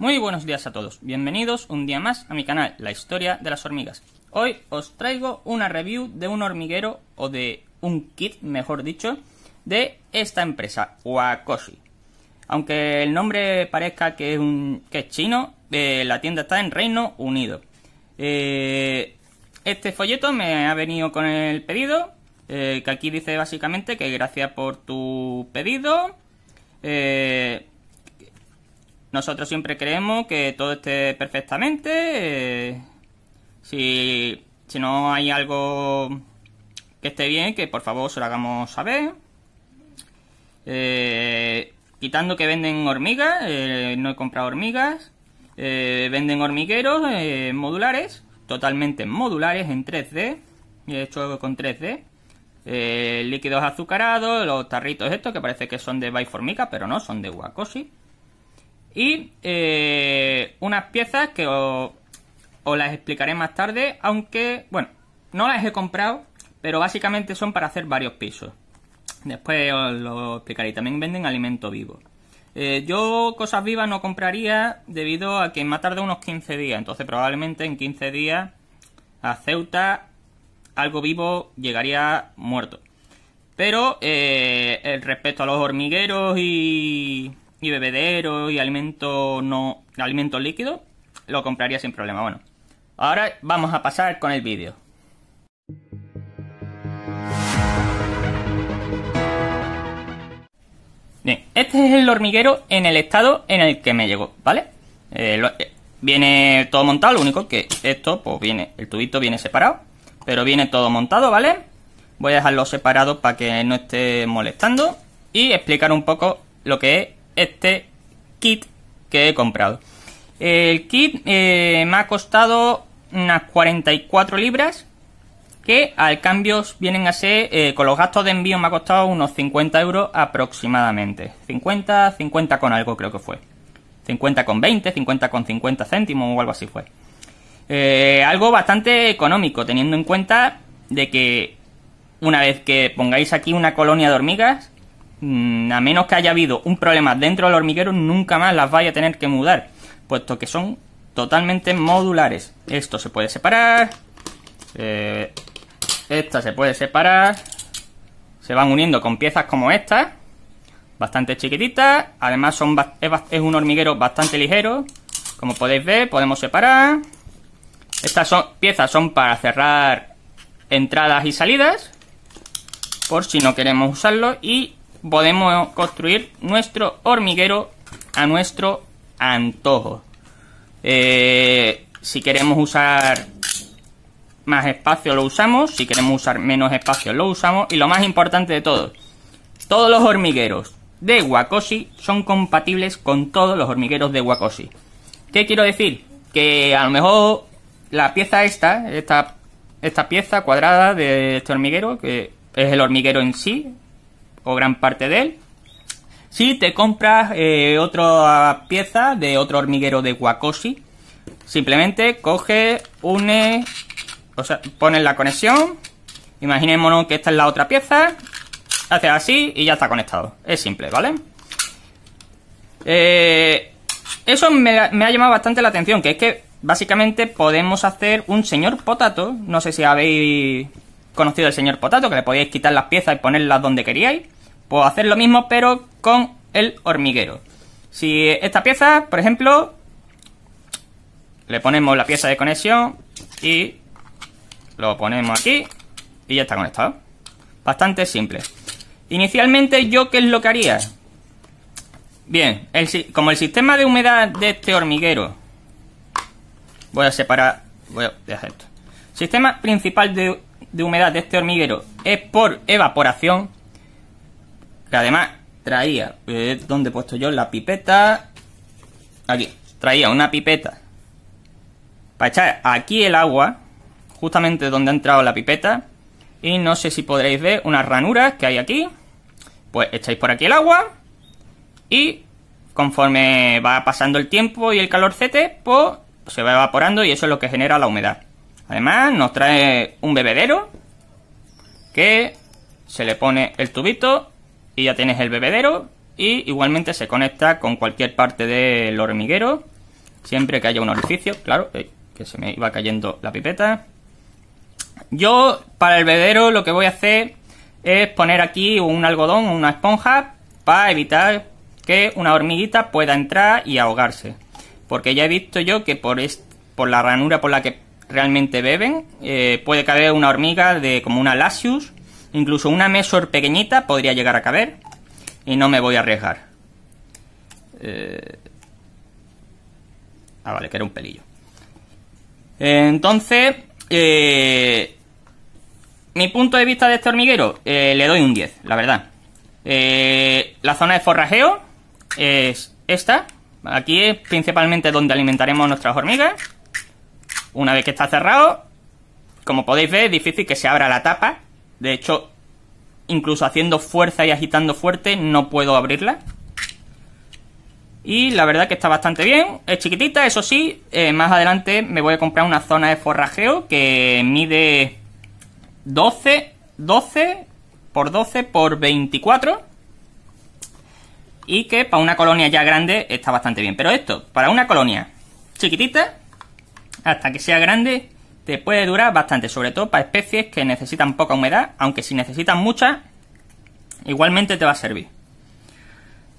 Muy buenos días a todos, bienvenidos un día más a mi canal, La Historia de las Hormigas. Hoy os traigo una review de un hormiguero, o de un kit, mejor dicho, de esta empresa, Wakoshi. Aunque el nombre parezca que es, un, chino, eh, la tienda está en Reino Unido. Eh, este folleto me ha venido con el pedido, eh, que aquí dice básicamente que gracias por tu pedido. Nosotros siempre creemos que todo esté perfectamente. Eh, si, no hay algo que esté bien, que por favor se lo hagamos saber. Eh, quitando que venden hormigas, eh, no he comprado hormigas. venden hormigueros modulares, totalmente modulares en 3D, He Y hecho con 3D. líquidos azucarados, los tarritos estos que parece que son de formica pero no, son de huacosi y eh, unas piezas que os, las explicaré más tarde, aunque, bueno, no las he comprado, pero básicamente son para hacer varios pisos. Después os lo explicaré. También venden alimento vivo. Eh, yo cosas vivas no compraría debido a que más tarde unos 15 días. Entonces probablemente en 15 días a Ceuta algo vivo llegaría muerto. Pero eh, respecto a los hormigueros y, y bebedero y alimento no alimento líquido, lo compraría sin problema. Bueno, ahora vamos a pasar con el vídeo. Bien, este es el hormiguero en el estado en el que me llegó, ¿vale? Eh, eh, viene todo montado, lo único que esto, pues viene, el tubito viene separado, pero viene todo montado, ¿vale? Voy a dejarlo separado para que no esté molestando y explicar un poco lo que es este kit que he comprado. El kit eh, me ha costado unas 44 libras, que al cambio vienen a ser, eh, con los gastos de envío me ha costado unos 50 euros aproximadamente. 50, 50 con algo creo que fue. 50 con 20, 50 con 50 céntimos o algo así fue. Eh, algo bastante económico, teniendo en cuenta de que una vez que pongáis aquí una colonia de hormigas, Mm, a menos que haya habido un problema dentro del hormiguero, nunca más las vaya a tener que mudar, puesto que son totalmente modulares. Esto se puede separar, eh, esta se puede separar, se van uniendo con piezas como esta, bastante chiquititas, además son, es un hormiguero bastante ligero, como podéis ver, podemos separar. Estas son, piezas son para cerrar entradas y salidas, por si no queremos usarlo, y podemos construir nuestro hormiguero a nuestro antojo. Eh, si queremos usar más espacio lo usamos, si queremos usar menos espacio lo usamos y lo más importante de todo, todos los hormigueros de Wacosi son compatibles con todos los hormigueros de Wacosi ¿Qué quiero decir? Que a lo mejor la pieza esta, esta, esta pieza cuadrada de este hormiguero, que es el hormiguero en sí, o gran parte de él. Si te compras eh, otra pieza de otro hormiguero de Guacosi, simplemente coge, une, o sea, pones la conexión. Imaginémonos que esta es la otra pieza, haces así y ya está conectado. Es simple, ¿vale? Eh, eso me, ha llamado bastante la atención, que es que básicamente podemos hacer un señor potato. No sé si habéis conocido el señor potato, que le podéis quitar las piezas y ponerlas donde queríais puedo hacer lo mismo pero con el hormiguero. Si esta pieza, por ejemplo, le ponemos la pieza de conexión y lo ponemos aquí y ya está conectado. Bastante simple. Inicialmente, ¿yo qué es lo que haría? Bien, como el sistema de humedad de este hormiguero... Voy a separar... Voy a dejar esto. Sistema principal de, de humedad de este hormiguero es por evaporación. Que además traía, eh, ¿Dónde donde he puesto yo la pipeta, aquí, traía una pipeta para echar aquí el agua, justamente donde ha entrado la pipeta, y no sé si podréis ver unas ranuras que hay aquí, pues echáis por aquí el agua, y conforme va pasando el tiempo y el calorcete, pues se va evaporando y eso es lo que genera la humedad. Además nos trae un bebedero que se le pone el tubito y ya tienes el bebedero y igualmente se conecta con cualquier parte del hormiguero siempre que haya un orificio, claro, eh, que se me iba cayendo la pipeta. Yo para el bebedero lo que voy a hacer es poner aquí un algodón o una esponja para evitar que una hormiguita pueda entrar y ahogarse. Porque ya he visto yo que por, por la ranura por la que realmente beben eh, puede caer una hormiga de como una lasius Incluso una mesor pequeñita podría llegar a caber. Y no me voy a arriesgar. Eh, ah, vale, que era un pelillo. Eh, entonces, eh, mi punto de vista de este hormiguero, le doy un 10, la verdad. la zona de forrajeo es esta. Aquí es principalmente donde alimentaremos nuestras hormigas. Una vez que está cerrado, como podéis ver, es difícil que se abra la tapa de hecho, incluso haciendo fuerza y agitando fuerte, no puedo abrirla. Y la verdad que está bastante bien, es chiquitita, eso sí, eh, más adelante me voy a comprar una zona de forrajeo que mide 12, 12 por 12 por 24 y que para una colonia ya grande está bastante bien. Pero esto, para una colonia chiquitita, hasta que sea grande, te puede durar bastante, sobre todo para especies que necesitan poca humedad, aunque si necesitan mucha, igualmente te va a servir.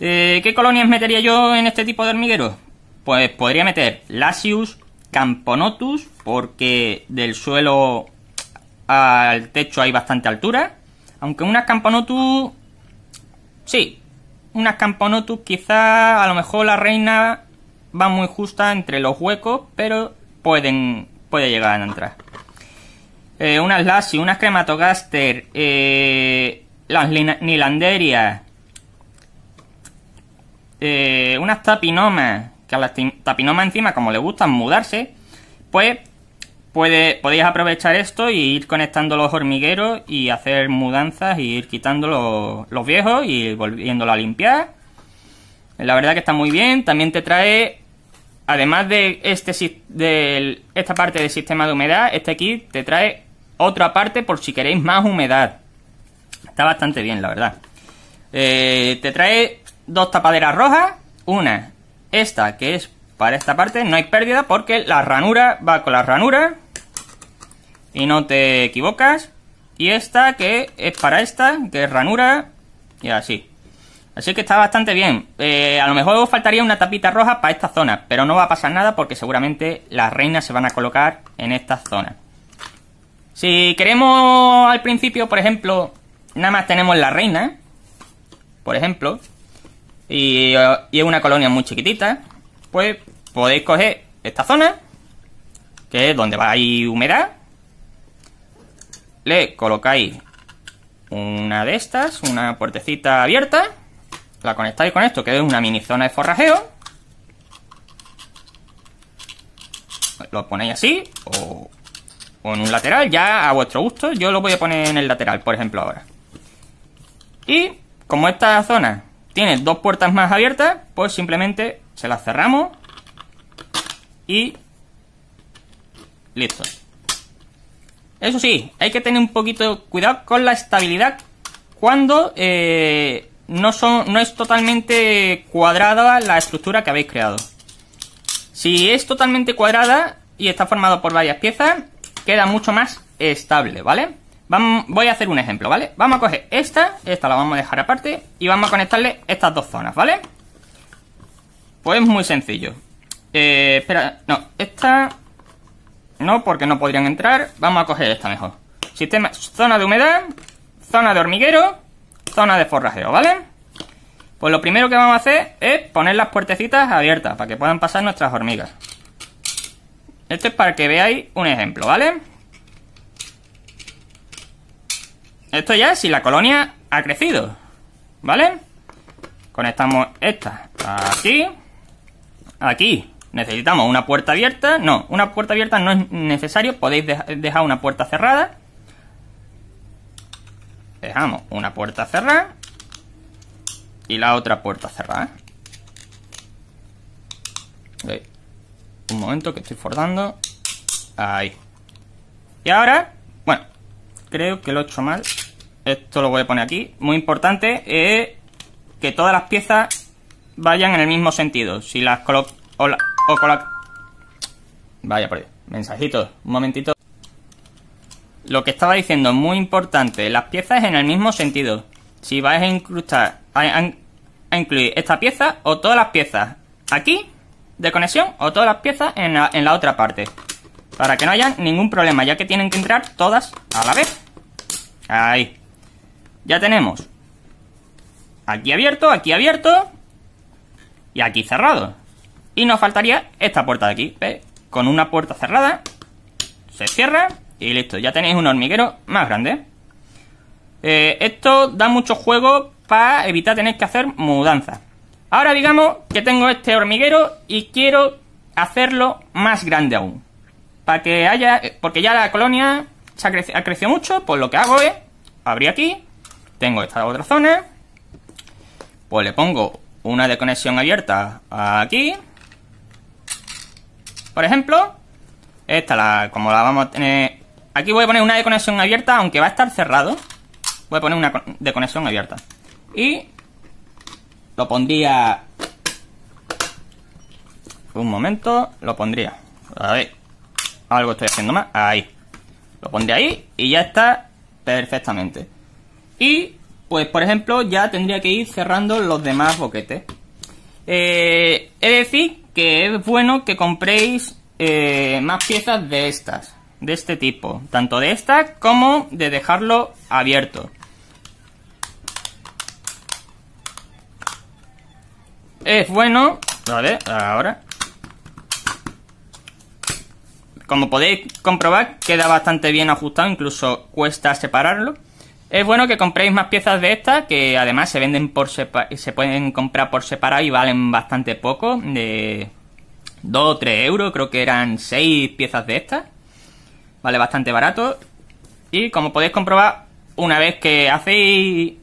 Eh, ¿Qué colonias metería yo en este tipo de hormigueros? Pues podría meter Lasius, Camponotus, porque del suelo al techo hay bastante altura. Aunque unas Camponotus... Sí, unas Camponotus quizás a lo mejor la reina va muy justa entre los huecos, pero pueden puede llegar a entrar. Eh, unas Lassie, unas Crematogaster, eh, las Nilanderias, eh, unas Tapinomas, que a las Tapinomas encima, como le gustan mudarse, pues puede, podéis aprovechar esto y ir conectando los hormigueros y hacer mudanzas y ir quitando los, los viejos y volviéndolo a limpiar. La verdad que está muy bien. También te trae además de, este, de esta parte del sistema de humedad, este kit te trae otra parte por si queréis más humedad. Está bastante bien, la verdad. Eh, te trae dos tapaderas rojas. Una, esta que es para esta parte. No hay pérdida porque la ranura va con la ranura. Y no te equivocas. Y esta que es para esta, que es ranura. Y así. Así que está bastante bien. Eh, a lo mejor os faltaría una tapita roja para esta zona, pero no va a pasar nada porque seguramente las reinas se van a colocar en esta zona Si queremos al principio, por ejemplo, nada más tenemos la reina, por ejemplo, y, y es una colonia muy chiquitita, pues podéis coger esta zona, que es donde va a ir humedad, le colocáis una de estas, una puertecita abierta, la conectáis con esto, que es una mini zona de forrajeo. Lo ponéis así o, en un lateral, ya a vuestro gusto. Yo lo voy a poner en el lateral, por ejemplo, ahora. Y como esta zona tiene dos puertas más abiertas, pues simplemente se las cerramos y listo. Eso sí, hay que tener un poquito cuidado con la estabilidad cuando eh, no, son, no es totalmente cuadrada la estructura que habéis creado. Si es totalmente cuadrada y está formado por varias piezas, queda mucho más estable, ¿vale? Vamos, voy a hacer un ejemplo, ¿vale? Vamos a coger esta, esta la vamos a dejar aparte y vamos a conectarle estas dos zonas, ¿vale? Pues muy sencillo. Eh, espera, no, esta... No, porque no podrían entrar. Vamos a coger esta mejor. Sistema, zona de humedad, zona de hormiguero zona de forrajeo, ¿vale? Pues lo primero que vamos a hacer es poner las puertecitas abiertas para que puedan pasar nuestras hormigas. Esto es para que veáis un ejemplo, ¿vale? Esto ya es si la colonia ha crecido, ¿vale? Conectamos esta aquí, aquí. Necesitamos una puerta abierta. No, una puerta abierta no es necesario, podéis dejar una puerta cerrada dejamos una puerta cerrada y la otra puerta cerrada. Un momento que estoy forzando. Ahí. Y ahora, bueno, creo que lo he hecho mal. Esto lo voy a poner aquí. Muy importante es que todas las piezas vayan en el mismo sentido. Si las coloco... O, la, o Vaya, por ahí. Mensajito. Un momentito. Lo que estaba diciendo, muy importante, las piezas en el mismo sentido. Si vais a incrustar, a, incluir esta pieza o todas las piezas aquí de conexión o todas las piezas en la, en la otra parte. Para que no haya ningún problema, ya que tienen que entrar todas a la vez. Ahí. Ya tenemos aquí abierto, aquí abierto y aquí cerrado. Y nos faltaría esta puerta de aquí, ¿ves? Con una puerta cerrada, se cierra y listo, ya tenéis un hormiguero más grande. Eh, esto da mucho juego para evitar tener que hacer mudanzas. Ahora digamos que tengo este hormiguero y quiero hacerlo más grande aún. Para que haya... Porque ya la colonia ha, crecido, mucho, pues lo que hago es... Abrir aquí. Tengo esta otra zona. Pues le pongo una de conexión abierta aquí. Por ejemplo, esta, la, como la vamos a tener Aquí voy a poner una de conexión abierta, aunque va a estar cerrado. Voy a poner una de conexión abierta. Y lo pondría... Un momento, lo pondría. A ver, algo estoy haciendo más. Ahí. Lo pondría ahí y ya está perfectamente. Y, pues por ejemplo, ya tendría que ir cerrando los demás boquetes. es eh, decir, que es bueno que compréis eh, más piezas de estas de este tipo, tanto de esta como de dejarlo abierto. Es bueno, a ver, ahora. Como podéis comprobar, queda bastante bien ajustado, incluso cuesta separarlo. Es bueno que compréis más piezas de estas, que además se venden por se pueden comprar por separado y valen bastante poco, de 2 o 3 euros, creo que eran 6 piezas de estas. Vale, bastante barato. Y como podéis comprobar, una vez que hacéis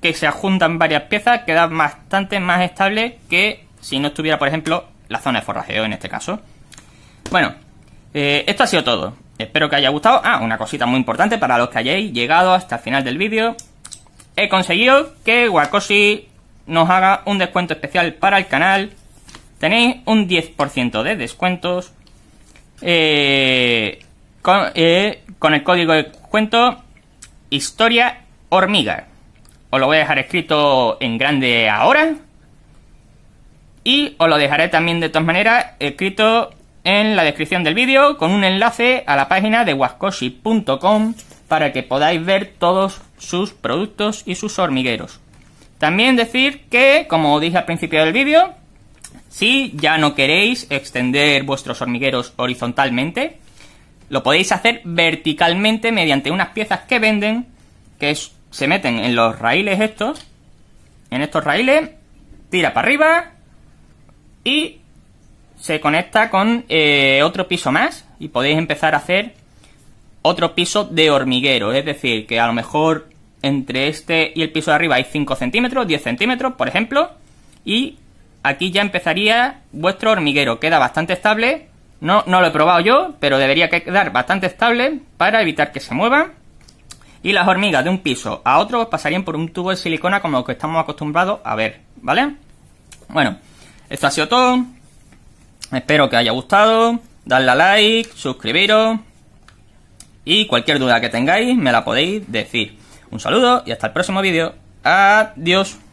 que se juntan varias piezas, queda bastante más estable que si no estuviera, por ejemplo, la zona de forrajeo en este caso. Bueno, eh, esto ha sido todo. Espero que haya gustado. Ah, una cosita muy importante para los que hayáis llegado hasta el final del vídeo. He conseguido que Wakosi nos haga un descuento especial para el canal. Tenéis un 10% de descuentos. Eh, eh, con, el código de cuento historia hormiga. Os lo voy a dejar escrito en grande ahora. Y os lo dejaré también de todas maneras escrito en la descripción del vídeo con un enlace a la página de wascoshi.com para que podáis ver todos sus productos y sus hormigueros. También decir que, como dije al principio del vídeo, si ya no queréis extender vuestros hormigueros horizontalmente, lo podéis hacer verticalmente mediante unas piezas que venden, que se meten en los raíles estos, en estos raíles, tira para arriba y se conecta con eh, otro piso más y podéis empezar a hacer otro piso de hormiguero, es decir, que a lo mejor entre este y el piso de arriba hay 5 centímetros, 10 centímetros, por ejemplo, y aquí ya empezaría vuestro hormiguero, queda bastante estable no, no lo he probado yo, pero debería quedar bastante estable para evitar que se mueva. Y las hormigas de un piso a otro pasarían por un tubo de silicona como lo que estamos acostumbrados a ver, ¿vale? Bueno, esto ha sido todo. Espero que haya gustado. Dadle a like, suscribiros. Y cualquier duda que tengáis me la podéis decir. Un saludo y hasta el próximo vídeo. Adiós.